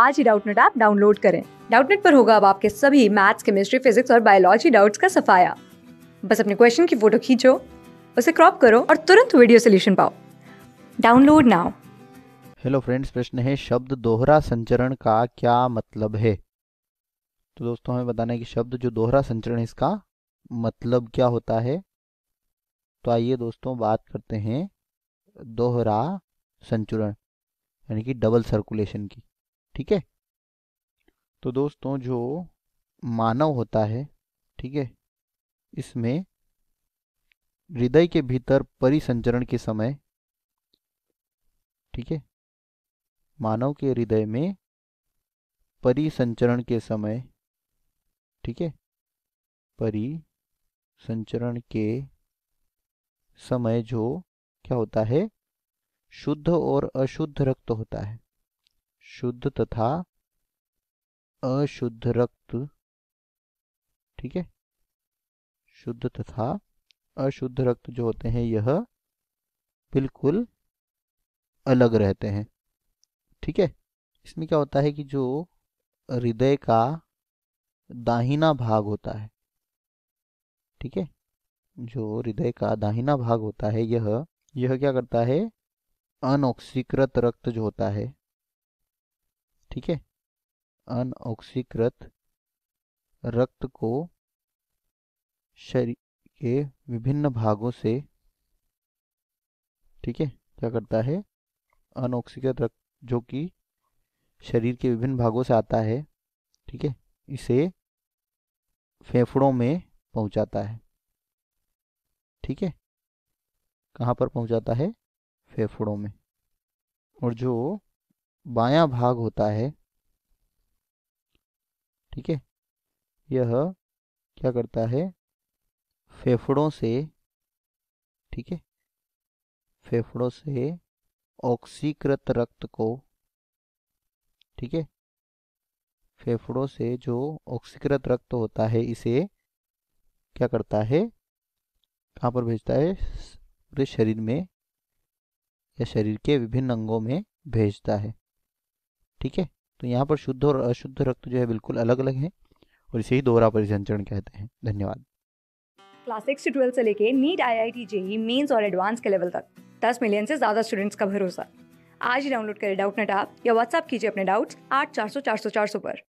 आज ही Doubtnut app download करें डाउटनेट पर होगा अब आपके सभी मैथ्स केमिस्ट्री फिजिक्स और बायोलॉजी डाउट्स का सफाया बस अपने क्वेश्चन की फोटो खींचो उसे क्रॉप करो और तुरंत वीडियो सोल्यूशन पाओ डाउनलोड नाउ हेलो फ्रेंड्स प्रश्न है शब्द दोहरा संचरण का क्या मतलब है तो दोस्तों हमें बताना है कि शब्द जो दोहरा संचरण है इसका मतलब क्या होता है तो आइए दोस्तों बात करते हैं दोहरा संचरण यानी कि डबल सर्कुलेशन की ठीक है तो दोस्तों जो मानव होता है ठीक है इसमें हृदय के भीतर परिसंचरण के समय ठीक है मानव के हृदय में परिसंचरण के समय ठीक है परिसंचरण के समय जो क्या होता है शुद्ध और अशुद्ध रक्त होता है शुद्ध तथा अशुद्ध रक्त ठीक है शुद्ध तथा अशुद्ध रक्त जो होते हैं यह बिल्कुल अलग रहते हैं ठीक है इसमें क्या होता है कि जो हृदय का दाहिना भाग होता है ठीक है जो हृदय का दाहिना भाग होता है यह यह क्या करता है अनोक्सीकृत रक्त जो होता है ठीक है अनऑक्सीकृत रक्त को शरीर के विभिन्न भागों से ठीक है क्या करता है अनऑक्सीकृत रक्त जो कि शरीर के विभिन्न भागों से आता है ठीक है इसे फेफड़ों में पहुंचाता है ठीक है कहां पर पहुंचाता है फेफड़ों में और जो बाया भाग होता है ठीक है यह क्या करता है फेफड़ों से ठीक है फेफड़ों से ऑक्सीकृत रक्त को ठीक है फेफड़ों से जो ऑक्सीकृत रक्त होता है इसे क्या करता है कहाँ पर भेजता है पूरे शरीर में या शरीर के विभिन्न अंगों में भेजता है ठीक है तो यहाँ पर शुद्ध और अशुद्ध रक्त जो है बिल्कुल अलग अलग है और इसे ही दोहरा परिसंचरण कहते हैं धन्यवाद क्लास सिक्स से ट्वेल्थ से लेके NEET I I T JEE Mains और एडवांस के लेवल तक दस मिलियन से ज्यादा स्टूडेंट्स का भरोसा आज ही डाउनलोड करें डाउट नेट आप या व्हाट्सअप कीजिए अपने डाउट्स आठ चार सौ चार सौ चार सौ पर